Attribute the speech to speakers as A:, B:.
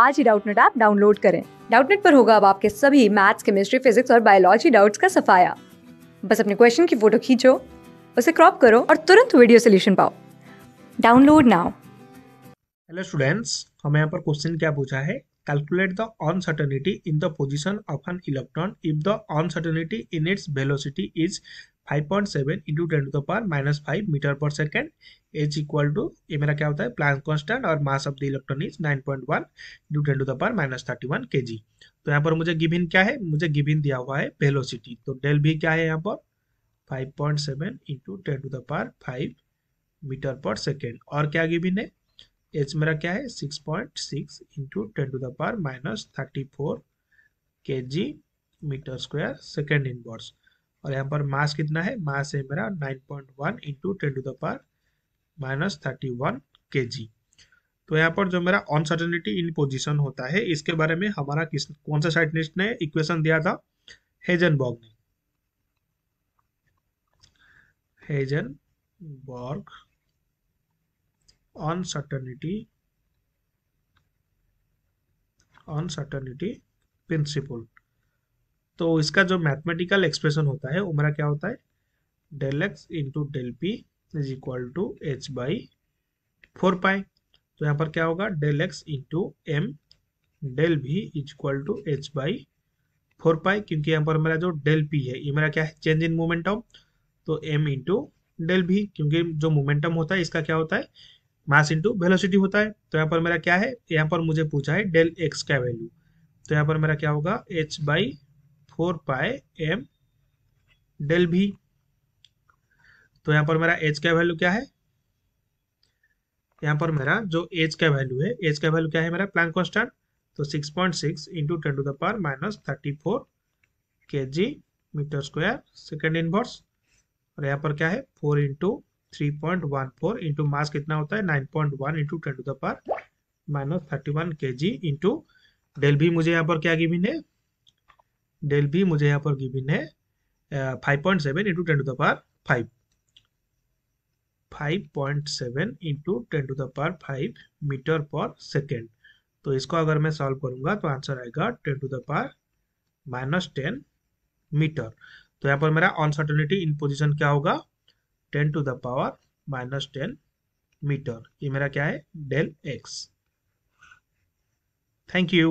A: आज ही Doubtnut app download करें डाउटनेट पर होगा अब आपके सभी मैथ्स केमिस्ट्री फिजिक्स और बायोलॉजी डाउट्स का सफाया बस अपने क्वेश्चन की फोटो खींचो उसे क्रॉप करो और तुरंत वीडियो सोल्यूशन पाओ डाउनलोड नाउ
B: हेलो स्टूडेंट्स हमें यहाँ पर क्वेश्चन क्या पूछा है calculate the uncertainty in the position of an electron if the uncertainty in its velocity is 5.7 into ten to the power minus five metre per second h equal to ये मेरा क्या होता है प्लान कॉन्स्टेंट और mass of the electron is 9.1 point one into ten to the power minus thirty one k g तो यहाँ पर मुझे गिविन क्या है मुझे गिविन दिया हुआ है वेलोसिटी तो डेल भी क्या है यहाँ पर 5.7 point seven into ten to the power five metre per second और क्या गिविन है एच मेरा क्या है 6.6 point six into ten to the power minus thirty four k g metre square second inverse और यहाँ पर मास कितना है मास है मेरा 9.1 point one into ten to the minus thirty one k g तो यहाँ पर जो मेरा अनसर्टनिटी इन पोजिशन होता है इसके बारे में हमारा किस कौन सा साइंटिस्ट ने इक्वेशन दिया था हेजन बॉग ने Heisenberg uncertainty uncertainty principle तो इसका जो मैथमेटिकल एक्सप्रेशन होता है वो हमारा क्या होता है del x into del p is equal to h by four pi तो यहाँ पर क्या होगा del x into m del v is equal to h by four pi क्योंकि यहाँ पर मेरा जो डेल पी है ये मेरा क्या है चेंज इन मोमेंटम तो एम इंटू डेल भी क्योंकि जो मोमेंटम होता है इसका क्या होता है मास इंटू वेलोसिटी होता है तो यहाँ पर मेरा क्या है यहाँ पर मुझे पूछा है डेल एक्स का वैल्यू तो यहाँ पर मेरा क्या होगा h by four pi m del v तो यहां पर मेरा एच का वैल्यू क्या है यहां पर मेरा जो एच का वैल्यू है एच का वैल्यू क्या है मेरा प्लान कॉन्स्टेंट तो 6.6 point six into ten to the power minus thirty four k g metre square second inverse और यहाँ पर क्या है four into three point one four into mass कितना होता है nine point one into ten to the power minus thirty one k g into del भी मुझे यहाँ पर क्या गिविन है डेल बी मुझे यहाँ पर गिविन है five point seven into ten to the power five five point seven into ten to the power five metre per second तो इसको अगर मैं सॉल्व करूंगा तो आंसर आएगा ten to the power minus ten metre तो यहाँ पर मेरा अनसर्टनिटी इन पोजिशन क्या होगा ten to the power minus ten metre ये मेरा क्या है डेल एक्स थैंक यू